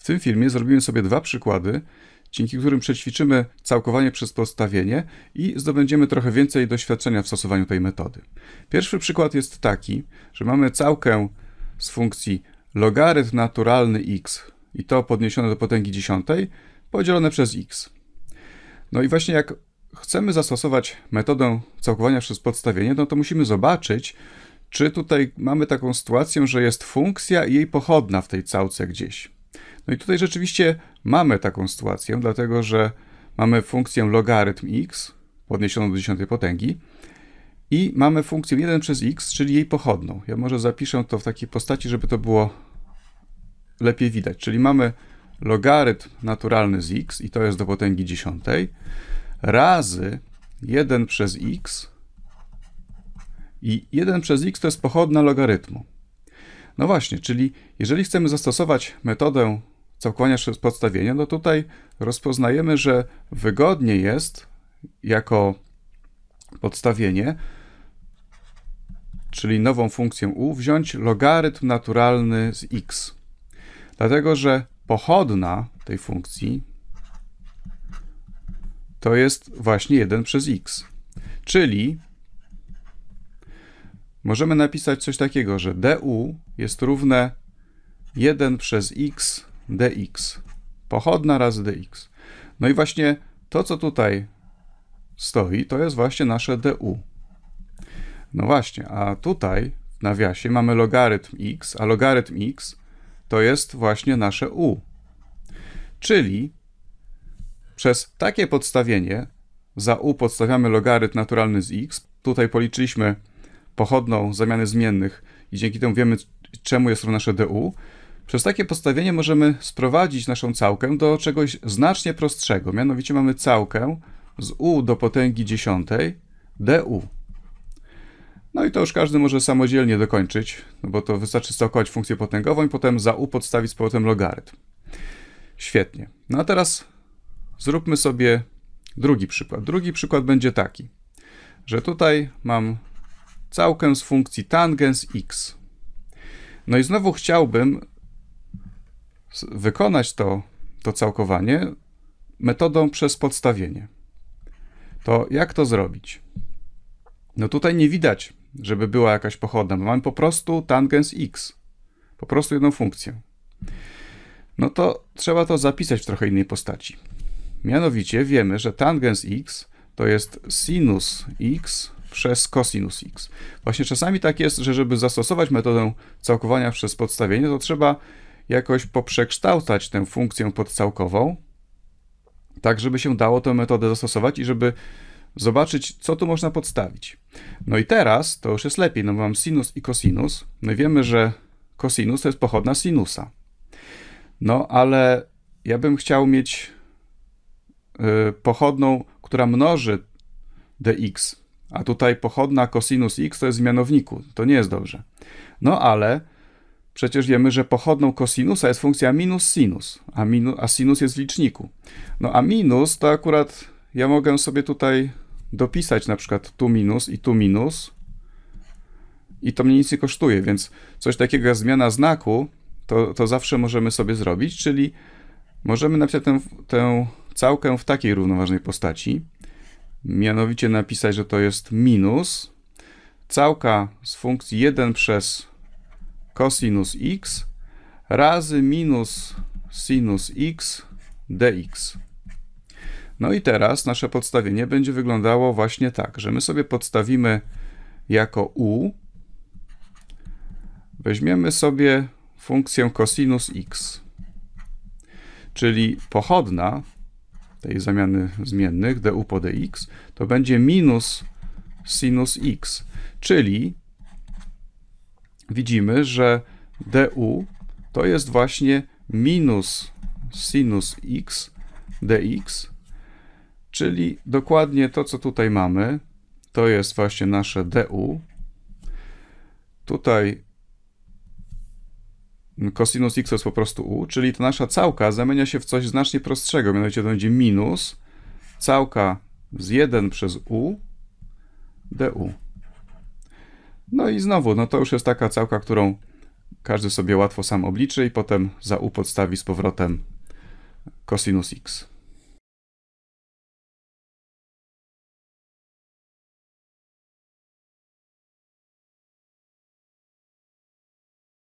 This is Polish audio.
W tym filmie zrobimy sobie dwa przykłady, dzięki którym przećwiczymy całkowanie przez postawienie i zdobędziemy trochę więcej doświadczenia w stosowaniu tej metody. Pierwszy przykład jest taki, że mamy całkę z funkcji logarytm naturalny x i to podniesione do potęgi dziesiątej podzielone przez x. No i właśnie jak chcemy zastosować metodę całkowania przez podstawienie, no to musimy zobaczyć, czy tutaj mamy taką sytuację, że jest funkcja i jej pochodna w tej całce gdzieś. No i tutaj rzeczywiście mamy taką sytuację, dlatego że mamy funkcję logarytm x podniesioną do dziesiątej potęgi i mamy funkcję 1 przez x, czyli jej pochodną. Ja może zapiszę to w takiej postaci, żeby to było lepiej widać. Czyli mamy logarytm naturalny z x i to jest do potęgi dziesiątej razy 1 przez x i 1 przez x to jest pochodna logarytmu. No właśnie, czyli jeżeli chcemy zastosować metodę co kłaniasz podstawienia, no tutaj rozpoznajemy, że wygodnie jest jako podstawienie, czyli nową funkcję u, wziąć logarytm naturalny z x. Dlatego, że pochodna tej funkcji to jest właśnie 1 przez x. Czyli możemy napisać coś takiego, że du jest równe 1 przez x dx. Pochodna razy dx. No i właśnie to, co tutaj stoi, to jest właśnie nasze du. No właśnie, a tutaj w nawiasie mamy logarytm x, a logarytm x to jest właśnie nasze u. Czyli przez takie podstawienie za u podstawiamy logarytm naturalny z x. Tutaj policzyliśmy pochodną zamiany zmiennych i dzięki temu wiemy, czemu jest to nasze du. Przez takie postawienie możemy sprowadzić naszą całkę do czegoś znacznie prostszego, mianowicie mamy całkę z u do potęgi dziesiątej du. No i to już każdy może samodzielnie dokończyć, no bo to wystarczy całkować funkcję potęgową i potem za u podstawić z powrotem logarytm. Świetnie. No a teraz zróbmy sobie drugi przykład. Drugi przykład będzie taki, że tutaj mam całkę z funkcji tangens x. No i znowu chciałbym wykonać to, to całkowanie metodą przez podstawienie. To jak to zrobić? No tutaj nie widać, żeby była jakaś pochodna, bo mamy po prostu tangens x, po prostu jedną funkcję. No to trzeba to zapisać w trochę innej postaci. Mianowicie wiemy, że tangens x to jest sinus x przez cosinus x. Właśnie czasami tak jest, że żeby zastosować metodę całkowania przez podstawienie, to trzeba jakoś poprzekształcać tę funkcję podcałkową, tak żeby się dało tę metodę zastosować i żeby zobaczyć, co tu można podstawić. No i teraz to już jest lepiej, no bo mam sinus i kosinus. No i wiemy, że kosinus to jest pochodna sinusa. No ale ja bym chciał mieć y, pochodną, która mnoży dx, a tutaj pochodna kosinus x to jest w mianowniku. To nie jest dobrze. No ale Przecież wiemy, że pochodną kosinusa jest funkcja minus sinus, a, minu, a sinus jest w liczniku. No a minus to akurat ja mogę sobie tutaj dopisać na przykład tu minus i tu minus i to mnie nic nie kosztuje, więc coś takiego jak zmiana znaku to, to zawsze możemy sobie zrobić, czyli możemy napisać tę, tę całkę w takiej równoważnej postaci, mianowicie napisać, że to jest minus całka z funkcji 1 przez cosinus x razy minus sinus x dx. No i teraz nasze podstawienie będzie wyglądało właśnie tak, że my sobie podstawimy jako u, weźmiemy sobie funkcję cosinus x, czyli pochodna tej zamiany zmiennych du po dx, to będzie minus sinus x, czyli widzimy, że du to jest właśnie minus sinus x dx, czyli dokładnie to, co tutaj mamy, to jest właśnie nasze du. Tutaj cosinus x to jest po prostu u, czyli ta nasza całka zamienia się w coś znacznie prostszego, mianowicie to będzie minus całka z 1 przez u du. No i znowu, no to już jest taka całka, którą każdy sobie łatwo sam obliczy i potem za u podstawi z powrotem cosinus x.